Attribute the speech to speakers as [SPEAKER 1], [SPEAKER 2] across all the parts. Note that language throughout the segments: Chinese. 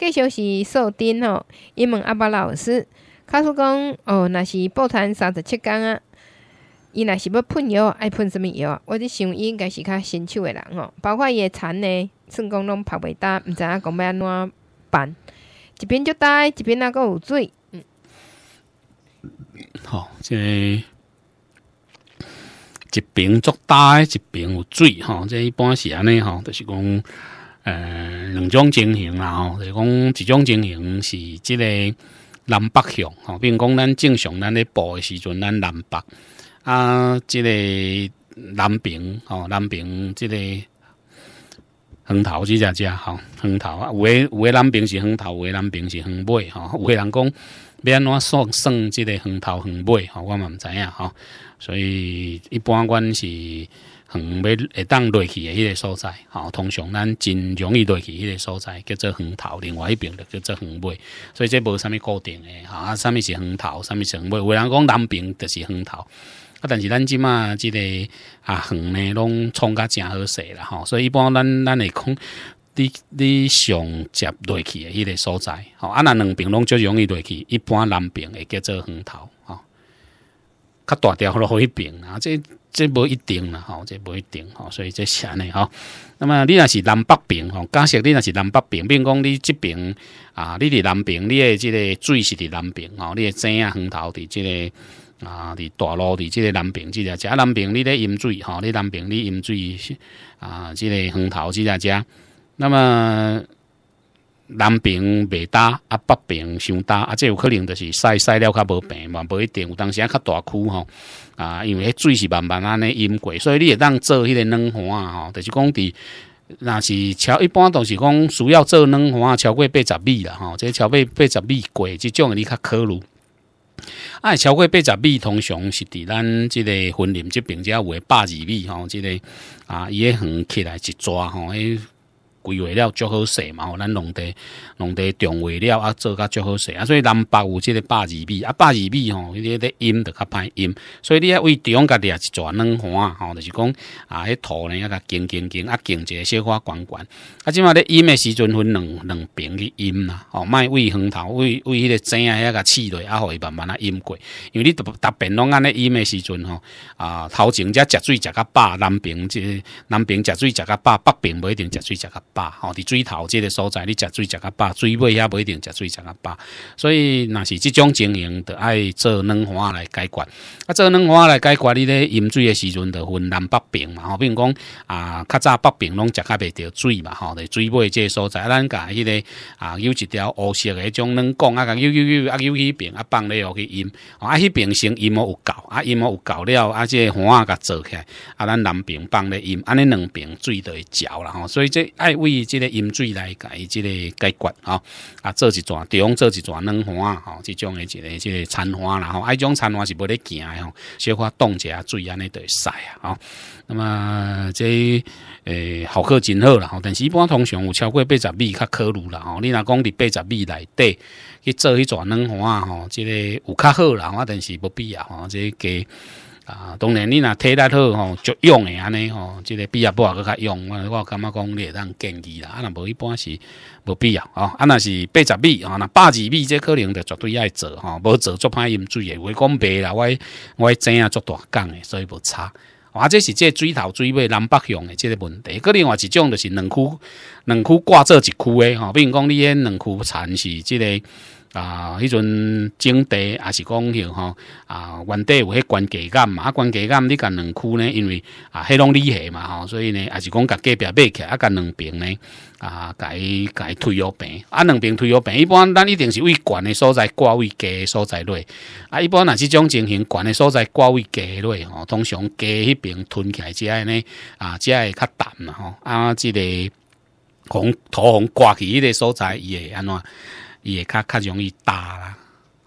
[SPEAKER 1] 继续是收丁吼，伊问阿爸老师，他说讲哦，若是报团三十七天啊，伊若是要喷药，爱喷什物药啊？我伫想伊应该是较新手的人吼，包括伊的田呢，算讲拢拍袂大，毋知影讲要安怎办？一边就呆，一边那个有水，嗯，好，这一边足呆，一边有水，哈，这一般是安尼吼，就是讲。呃，两种情形啦吼，就讲一种情形是即个南北向吼，并讲咱正常咱咧步诶时阵咱南北啊，即个南平吼南平即个横头即只只吼横头啊，有诶有诶南平是横头，有诶南平是横尾吼，有诶人讲要安怎算算即个横头横尾吼，我嘛毋知影吼，所以一般阮是。横要会当落去的迄个所在，吼，通常咱真容易落去迄个所在，叫做横头，另外一边的叫做横尾，所以这无啥物固定吼、啊，啥物是横头，啥物是尾，有人讲南平就是横头，啊，但是咱即啊，即个啊横呢，拢创甲真好势啦，吼，所以一般咱咱会讲，你你上接落去的迄个所在，吼，啊，若两边拢最容易落去。一般南边会叫做横头，吼。较大条好迄边一啊，这这无一定啦，吼，这无一定，吼，所以这安尼吼。那么你若是南北平，吼，假设你若是南北平，如讲你即边啊，你伫南平，你诶即个水是伫南平，吼，你诶井啊、远头伫即个啊，伫大路伫即个南平，即个遮南平，你咧饮水，吼，你南平你饮水啊，即个远头即个遮，那么。南平未大啊，北平伤大啊，这有可能就是晒晒了较无病嘛，无一定。有当时啊较大区吼啊，因为迄水是慢慢安尼淹过，所以你会当做迄个软啊吼，就是讲伫。若是超一般都是讲需要做软花超过八十米啦吼，这超过八十米过，即种你较可如。啊，超过八十米通常是伫咱即个森林即边，只有诶百二米吼，即个啊伊迄横起来一抓吼。迄规划了足好势嘛吼，咱农地农地定位了啊，做较足好势啊，所以南北有即个百二米啊，百二米吼，迄、个咧阴就较歹阴，所以你啊为种家己也一撮软花吼，就是讲啊，迄土呢要甲紧紧紧啊，紧一个小花管管啊，即马咧阴的时阵分两两边去阴啦，吼，卖为横头为为迄个青啊，遐甲刺落啊，互伊慢慢啊阴过，因为你达边拢安咧阴的时阵吼啊，头前只食水食较饱，南边即南边食水食较饱，北边不一定食水食较。吧，吼，滴水头即个所在，你食水食较饱，水尾也不一定食水食较饱。所以若是即种情形，就爱做软块来解决。啊，做软块来解决，你咧饮水诶时阵，就分南北平嘛，吼，比如讲啊，较早北平拢食较袂着水嘛，吼，伫水尾即个所在，咱甲迄个啊，有一条乌色诶迄种软杠啊，甲啊，啊，啊，有一边啊，放咧落去饮，啊，迄边先饮冇有够，啊，饮冇有够了，啊，即个碗啊，佮做起，来，啊，咱南平放咧饮，安尼两瓶水就会交啦，吼，所以即爱。为即个饮水来伊即个解决吼，啊，做一桩，中做一桩软花吼，即种诶一个即个残花啦，吼，迄种残花是不咧行诶吼，小可冻一啊，水安尼会使啊，吼。那么这诶，效果真好啦吼，但是一般通常有超过八十米较考虑啦吼，你若讲伫八十米内底去做迄桩软花吼，即个有较好啦，但是无必要吼，即个加。啊，当然，你若体力好吼，足用的安尼吼，即个毕业不？啊，搁较用，我我感觉讲你会当建议啦，啊，若无一般是无必要吼，啊，若是八十米吼，若百二米，即可能着绝对爱做吼，无做足歹饮水，话讲白啦，我我知影足大讲的，所以无差。我这是即水头水尾南北向的，即个问。题，一个另外一种就是两区两区挂做一区的吼，比如讲你迄两区产是即个。啊，迄阵种地，也是讲吼啊，原地有迄关节感嘛，啊关节感你共两区呢，因为啊，迄拢江厉害嘛吼，所以呢，也是讲甲隔壁买起，啊，甲两边呢，啊，改改推药病啊，两边推药病一般咱一定是为悬的所在，挂低诶所在内，啊，一般若是种情形，悬的所在挂低家内吼，通常低迄边吞起来后呢，啊，只会较淡嘛吼，啊，之个红土红挂起个所在伊会安怎？也较较容易打啦。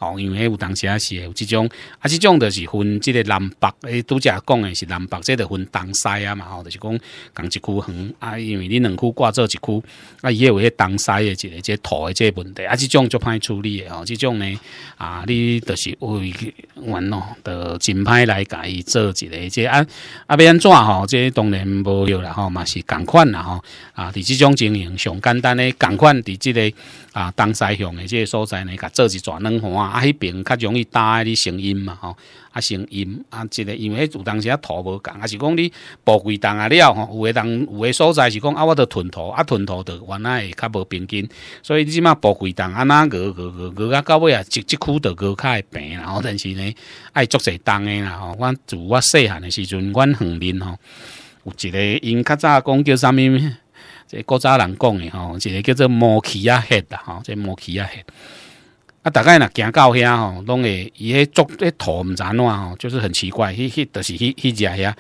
[SPEAKER 1] 哦，因为有当时也是有这种，啊，这种就是分这个南北诶，都则讲诶是南北，这个分东西啊嘛，吼，就是讲共一区横啊，因为你两区挂做一区啊，也有迄东西诶，一个即土诶，这个问题啊，这种就歹处理诶，吼，这种呢啊，你就是委完咯，就请派来伊做一个即啊啊安怎吼，即当然无有啦，吼嘛是共款啦，吼啊，伫这种经营上简单诶共款，伫即个啊东西向诶即个所在呢，甲做一全软化。啊，迄边较容易焦你成音嘛吼，啊成音啊，一个因为有当时啊土无共，啊是讲你暴龟冻啊了吼，有诶人有诶所在是讲啊，我著吞土啊，吞土著原来会较无平均，所以你嘛暴龟冻啊，若个月月月啊到尾啊，即即区著较会病，然后但是呢爱足济重诶啦吼，我自我细汉诶时阵，我远边吼有一个因较早讲叫啥物，即个古早人讲诶吼，一个叫做摩奇亚黑啦，吼，即摩奇亚黑。啊，大概呢，行到遐吼，拢会伊迄足迄土毋知安怎吼，就是很奇怪。迄、迄著是迄、迄只遐，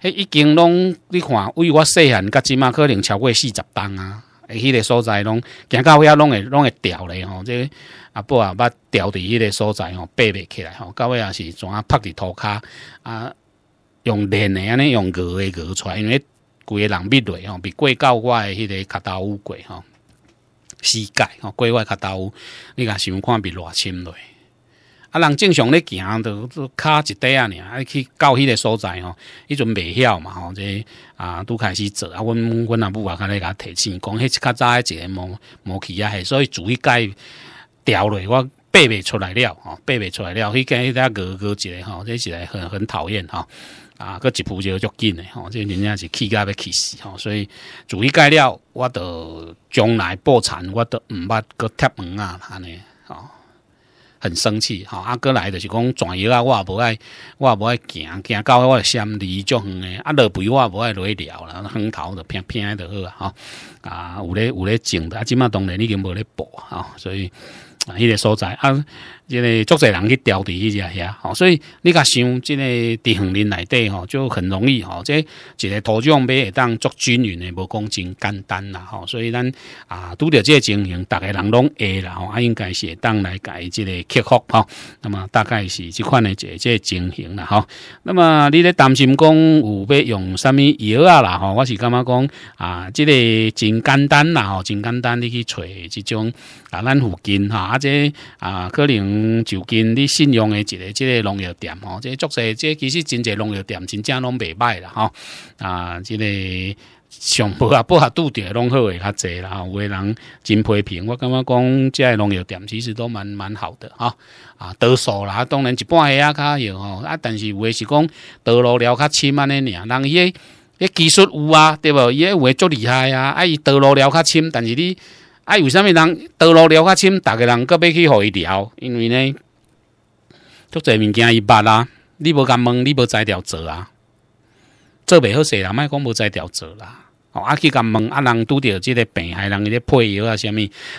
[SPEAKER 1] 迄已经拢你看，为我细汉甲即满可能超过四十栋啊。诶，迄个所在拢行到遐拢会拢会掉咧吼，这阿伯啊，把掉伫迄个所在吼爬袂起来吼，到尾啊是啊拍伫涂骹啊，用链的安尼用锯的锯出来，因为规个人密落吼，比过到我的迄个卡头乌鬼吼。世界吼，国外较倒，你讲想看比偌深咧啊，人正常咧行，都脚一底啊，尔啊去到迄个所在吼，伊阵袂晓嘛吼，这啊拄开始做啊，阮阮也母啊，甲咧，甲提醒，讲迄较早一个无无去啊，所以注意改调嘞，我爬未出来了吼，爬未出来了，迄间迄只鹅鹅一个吼，这是很很讨厌吼。啊，个一铺就足紧诶吼，这真正是气甲要气死吼，所以注意改了，我都将来破产，我都毋捌个贴门啊安尼吼，很生气吼。啊，过来就是讲转悠啊，我也无爱，我也无爱行，行到我先离足远嘞。啊，落肥我也无爱落去聊啦，横头就偏偏著好啊吼，啊，有咧有咧种的，啊，即马当然已经无咧播啊，所以啊，迄个所在啊。即个足侪人去调伫迄只遐，吼，所以你甲想，即个伫乡里内底吼，就很容易吼，即一个土壤买会当足均匀诶，无讲真简单啦，吼，所以咱啊拄着即个情形，逐个人拢会啦，吼，啊应该是会当来解即个克服吼。那么大概是即款诶一个即个情形啦，吼。那么你咧担心讲有要用啥物药啊啦，吼，我是感觉讲啊，即个真简单啦，吼，真简单，你去找即种啊，咱附近哈，啊即啊可能。就近你信用的一个这个农药店哦，这作势这其实真济农药店真正拢袂歹啦吼。啊！这个上铺啊，不合肚底拢好诶较济啦，有诶人真批评。我感觉讲这农药店其实都蛮蛮好的吼。啊，倒数啦，当然一半下较有吼啊，但是有诶是讲倒落了较深尼呢，人伊伊技术有啊，对不？伊会足厉害啊，啊伊倒落了较深，但是你。啊，为什么人道路聊较深？大个人个要去互伊聊，因为呢，足侪物件伊捌啊。你无敢问，你无才调做啊。做袂好势啦，莫讲无才调做啦。哦，啊去敢问，啊人拄着即个病害，人伊咧配药啊，啥物？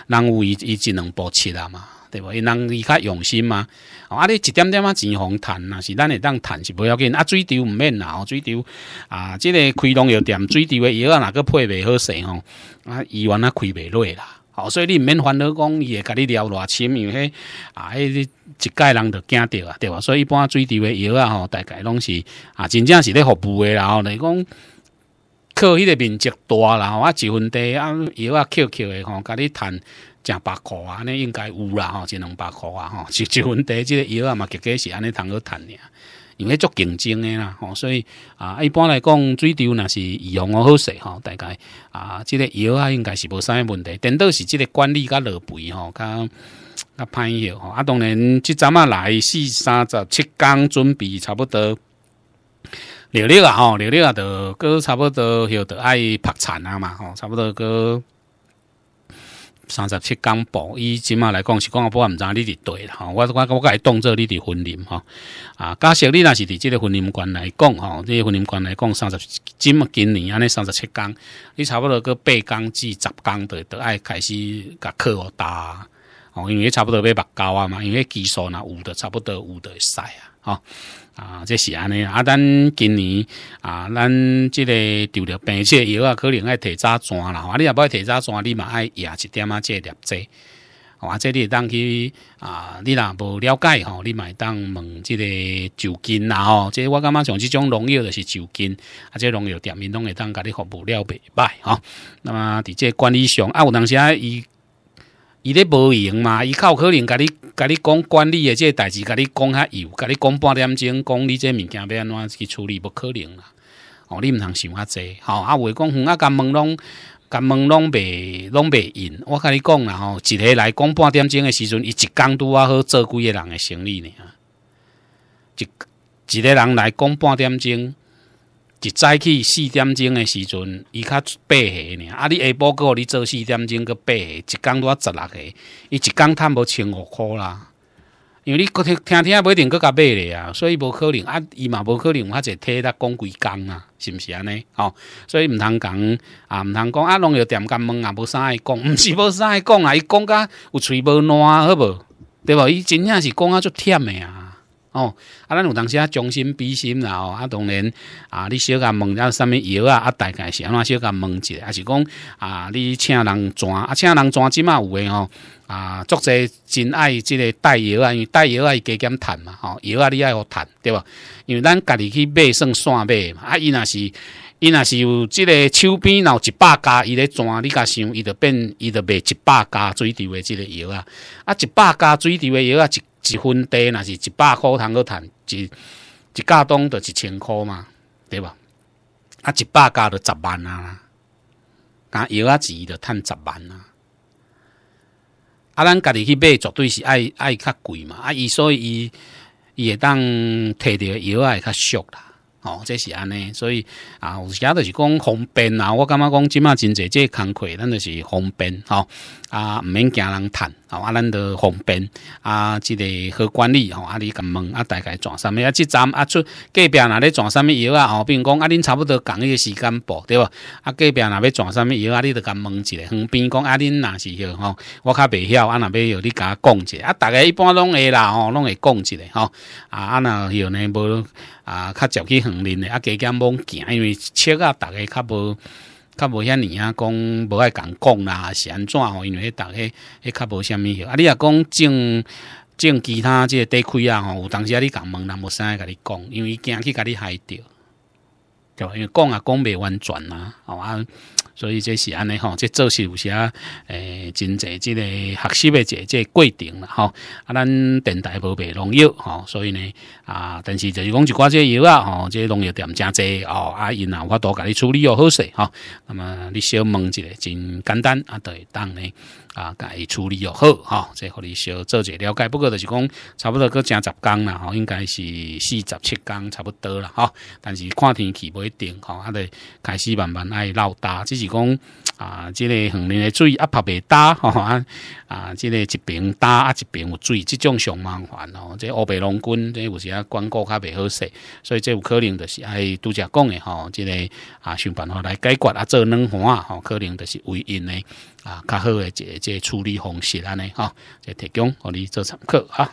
[SPEAKER 1] 人有伊，伊只能步缺啊嘛。对无？因人伊较用心嘛，啊，你一点点啊钱互趁啊，是咱会当趁是不要紧。啊，水稻毋免呐，水稻啊，即个开农药店水稻的药啊，哪个配袂好势吼？啊，伊原啊开袂落啦。吼，所以你毋免烦恼讲，伊会甲你聊偌深，因为啊，迄一届人就惊着啊，对吧？所以一般水稻的药啊，吼，大概拢是啊，真正是咧服务的，然后来讲，靠迄个面积大啦，啊，一分地啊，药啊扣扣的，吼，甲你谈。正百箍啊，尼应该有啦吼，一两百箍啊吼，一 一问题，即个药啊嘛，结果是安尼通好趁俩，因为足竞争诶啦吼，所以啊，一般来讲，水稻若是养个好势吼，大概啊，即个药啊应该是无啥问题，顶多是即个管理甲落肥吼，较较歹咬吼，啊当然，即阵啊来四三十七工准备，差不多六六啊吼，六六啊着个差不多晓得爱拍产啊嘛吼，差不多个。三十七公步，伊即嘛来讲是讲啊，不毋知你伫对啦。我我我伊当做你伫婚林吼，啊，假设你若是伫即个婚礼馆来讲吼，即个婚礼馆来讲，三十即嘛今年安尼三十七公，你差不多个八工至十工的，就爱开始甲课打，吼，因为差不多要目交啊嘛，因为基数若有的，差不多五的使啊。哦，啊，这是安尼啊！咱今年啊，咱这个丢着病这药啊，可能爱提早砖啦，啊，你也不要提早砖，你嘛爱赢一点啊，这劣质。哇，这你当去啊，你若无了解吼，你买当问这个酒精啦，吼。即我感觉像这种农药就是酒精，啊，这农药店面拢会当甲你服务了袂歹吼。那么伫即管理上，啊，有当时啊伊。伊咧无闲嘛，伊较有可能甲你甲你讲管理诶，即个代志，甲你讲较有，甲你讲半点钟，讲你即物件要安怎去处理，无可能啦。哦，你毋通想较济，吼啊！话讲远啊，甲问拢甲问拢袂拢袂应。我甲你讲啦，吼，一日来讲半点钟诶时阵，伊一工拄啊好做几个人诶生理呢？一一个人来讲半点钟。一早起四点钟的时阵，伊较八下呢，啊！你下晡过你做四点钟阁八下，一工拄啊十六个，伊一工趁无千五箍啦。因为你听不一定阁甲买的啊，所以无可能啊，伊嘛无可能，有遐济体力讲几工啊，是毋是安尼？哦，所以毋通讲，啊毋通讲，啊，拢有店家问啊，无啥爱讲，毋是无啥爱讲啊，伊讲甲有喙无暖，好无？对无？伊真正是讲啊足忝的啊。哦，啊，咱有当时啊，将心比心啦，哦，啊，当然，啊，你小甲问了下物药啊，啊，大概是安怎小甲问一下，啊，是讲啊，你请人转，啊，请人转，即嘛有诶哦，啊，作者真爱即个带药啊，因为带药啊伊加减趁嘛，吼，药啊，你爱互趁对吧？因为咱家己去买算算买嘛，啊，伊若是伊若是有即个手边，有一百家伊咧转，你甲想伊就变伊就卖一百家水疗诶，即个药啊，啊，一百家水疗诶药啊，一。一分地，若是一百箍通去趁一一角东就一千箍嘛，对吧？啊，一百加就十万啊，啊，油啊，钱就趁十万啊。啊，咱家己去买，绝对是爱爱较贵嘛，啊，伊所以伊伊会当摕着油啊较俗啦。哦，这是安尼，所以啊，有时都是讲方便啊。我感觉讲即马真侪这工课，咱就是方便吼。啊，毋免惊人吼。啊，咱都方便啊，即个好管理。吼，啊，你甲问啊，大概转什么啊？即站啊出隔壁若咧转什么药啊？哦，比如讲，啊，恁差不多讲迄个时间报对无啊，隔壁若要转什么药啊？你都甲问一下。旁边讲，啊，恁若是许吼，我较袂晓啊，若边有你我讲一下。啊，大概一般拢会啦，吼，拢会讲一下，吼。啊，啊，若许呢，无？啊，较少去横练的，啊，加减罔惊，因为车啊，逐个较无，较无遐尼啊，讲无爱共讲啦，是安怎吼？因为逐个迄较无虾物许，啊，你若讲种种其他即个地区啊，吼，有当时啊，你共问人无生甲你讲，因为伊惊去甲你害着，就因为讲啊，讲袂完全啊，吼啊。所以这是安尼吼，这做事有时啊，诶，真侪即个学习的即个过程啦吼。啊，咱电台无卖农药吼，所以呢啊，但是就是讲就挂这药啊吼，这农药店真侪哦啊，因啊我都家你处理又好势吼。那么你小问一个真简单啊，对当呢。啊，该处理又好哈，即互你小做一了解。不过就是讲，差不多过成十工啦，吼，应该是四十七工差不多啦吼。但是看天气不一定吼，啊，得开始慢慢爱落大，只是讲啊，这个横面的水啊，泡未打吼，啊，啊，这个一边打啊一边有水，即种上麻烦哦。这乌白龙君这有时啊广告较袂好势，所以这有可能就是爱拄则讲的吼，这个啊想办法来解决啊，做软和啊，吼，可能就是为因呢。啊，较好诶，一个一个处理方式安尼，吼，即提供互你做参考啊。